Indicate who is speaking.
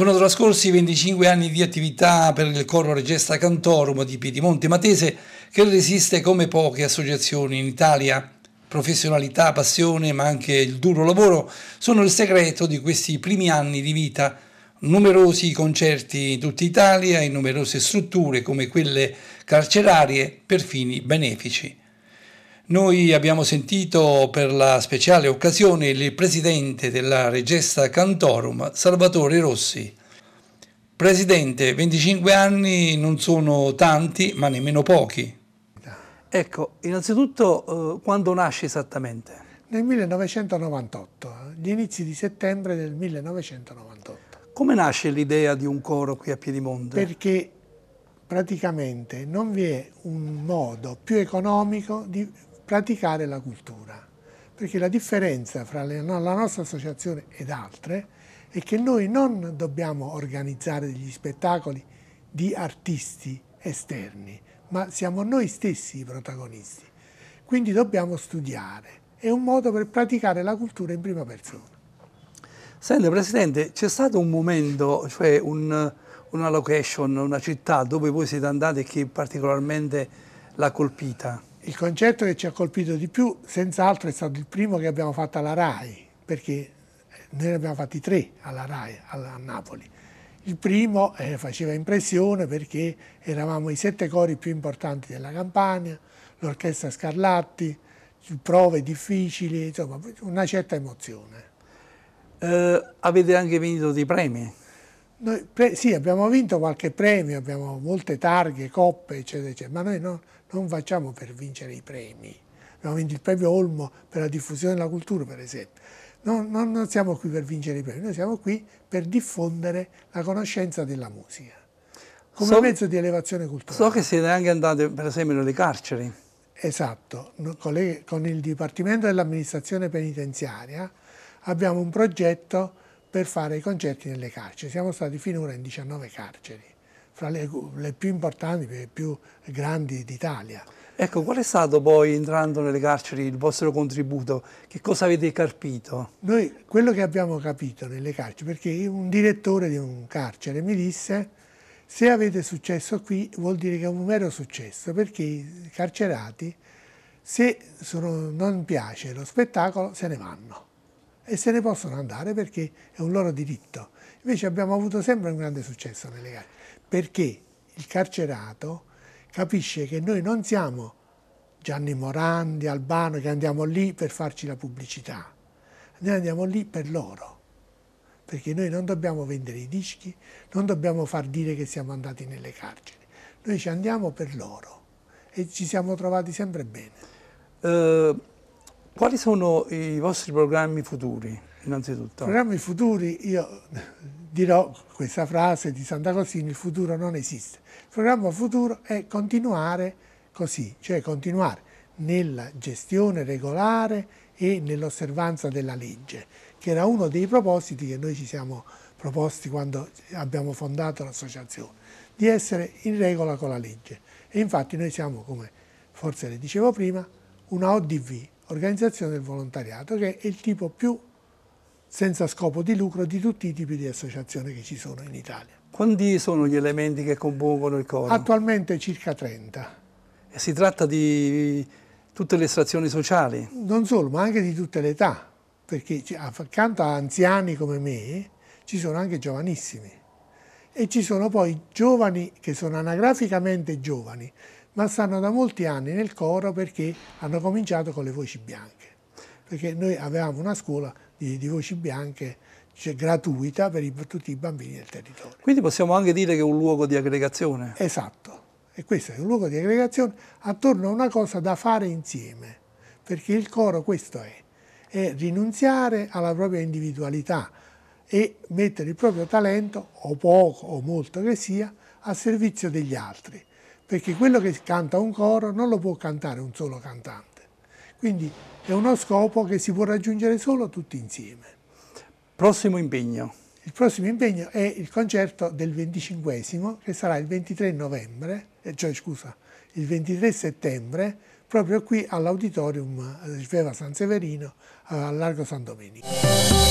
Speaker 1: Sono trascorsi 25 anni di attività per il coro Regesta Cantorum di Piedimonte Matese che resiste come poche associazioni in Italia. Professionalità, passione ma anche il duro lavoro sono il segreto di questi primi anni di vita. Numerosi concerti in tutta Italia in numerose strutture come quelle carcerarie per fini benefici. Noi abbiamo sentito per la speciale occasione il presidente della Regesta Cantorum, Salvatore Rossi. Presidente, 25 anni non sono tanti, ma nemmeno pochi. Ecco, innanzitutto eh, quando
Speaker 2: nasce esattamente? Nel 1998, gli inizi di settembre del 1998.
Speaker 1: Come nasce l'idea di un coro qui a Piedimonte?
Speaker 2: Perché praticamente non vi è un modo più economico di praticare la cultura. Perché la differenza fra le, la nostra associazione ed altre è che noi non dobbiamo organizzare degli spettacoli di artisti esterni, ma siamo noi stessi i protagonisti. Quindi dobbiamo studiare. È un modo per praticare la cultura in prima persona.
Speaker 1: Sente Presidente, c'è stato un momento, cioè un, una location, una città dove voi siete andati e che particolarmente l'ha colpita?
Speaker 2: Il concerto che ci ha colpito di più, senz'altro, è stato il primo che abbiamo fatto alla RAI, perché eh, noi ne abbiamo fatti tre alla RAI, a Napoli. Il primo eh, faceva impressione perché eravamo i sette cori più importanti della Campania, l'orchestra Scarlatti, prove difficili, insomma una certa emozione.
Speaker 1: Eh, avete anche vinto dei premi?
Speaker 2: Noi sì, abbiamo vinto qualche premio, abbiamo molte targhe, coppe, eccetera, eccetera, ma noi no, non facciamo per vincere i premi. Abbiamo vinto il premio Olmo per la diffusione della cultura, per esempio. Non, non, non siamo qui per vincere i premi, noi siamo qui per diffondere la conoscenza della musica come so, mezzo di elevazione culturale.
Speaker 1: So che siete anche andati, per esempio, nelle carceri.
Speaker 2: Esatto, con, le, con il Dipartimento dell'Amministrazione Penitenziaria abbiamo un progetto per fare i concerti nelle carceri. Siamo stati finora in 19 carceri, fra le, le più importanti e più grandi d'Italia.
Speaker 1: Ecco, qual è stato poi, entrando nelle carceri, il vostro contributo? Che cosa avete capito?
Speaker 2: Noi, quello che abbiamo capito nelle carceri, perché un direttore di un carcere mi disse se avete successo qui vuol dire che è un vero successo, perché i carcerati, se sono, non piace lo spettacolo, se ne vanno e se ne possono andare perché è un loro diritto. Invece abbiamo avuto sempre un grande successo nelle gare, perché il carcerato capisce che noi non siamo Gianni Morandi, Albano, che andiamo lì per farci la pubblicità, noi andiamo lì per loro, perché noi non dobbiamo vendere i dischi, non dobbiamo far dire che siamo andati nelle carceri, noi ci andiamo per loro e ci siamo trovati sempre bene. Uh quali sono i vostri programmi futuri, innanzitutto? Programmi futuri, io dirò questa frase di Santa Costina, il futuro non esiste. Il programma futuro è continuare così, cioè continuare nella gestione regolare e nell'osservanza della legge, che era uno dei propositi che noi ci siamo proposti quando abbiamo fondato l'associazione, di essere in regola con la legge. E infatti noi siamo, come forse le dicevo prima, una ODV, organizzazione del volontariato, che è il tipo più senza scopo di lucro di tutti i tipi di associazioni che ci sono in Italia.
Speaker 1: Quanti sono gli elementi che compongono il coro?
Speaker 2: Attualmente circa 30.
Speaker 1: E si tratta di tutte le estrazioni sociali?
Speaker 2: Non solo, ma anche di tutte le età, perché accanto a anziani come me ci sono anche giovanissimi e ci sono poi giovani che sono anagraficamente giovani, ma stanno da molti anni nel coro perché hanno cominciato con le voci bianche. Perché noi avevamo una scuola di, di voci bianche cioè, gratuita per, i, tutti i bambini del territorio.
Speaker 1: Quindi possiamo anche dire che è un luogo di aggregazione.
Speaker 2: Esatto, e questo è un luogo di aggregazione attorno a una cosa da fare insieme, perché il coro questo è, è rinunziare alla propria individualità e mettere il proprio talento, o poco o molto che sia, a servizio degli altri perché quello che canta un coro non lo può cantare un solo cantante. Quindi è uno scopo che si può raggiungere solo tutti insieme. Prossimo impegno. Il prossimo impegno è il concerto del 25 che sarà il 23 novembre, eh, cioè scusa, il 23 settembre, proprio qui all'auditorium Sveva San Severino, a Largo San Domenico.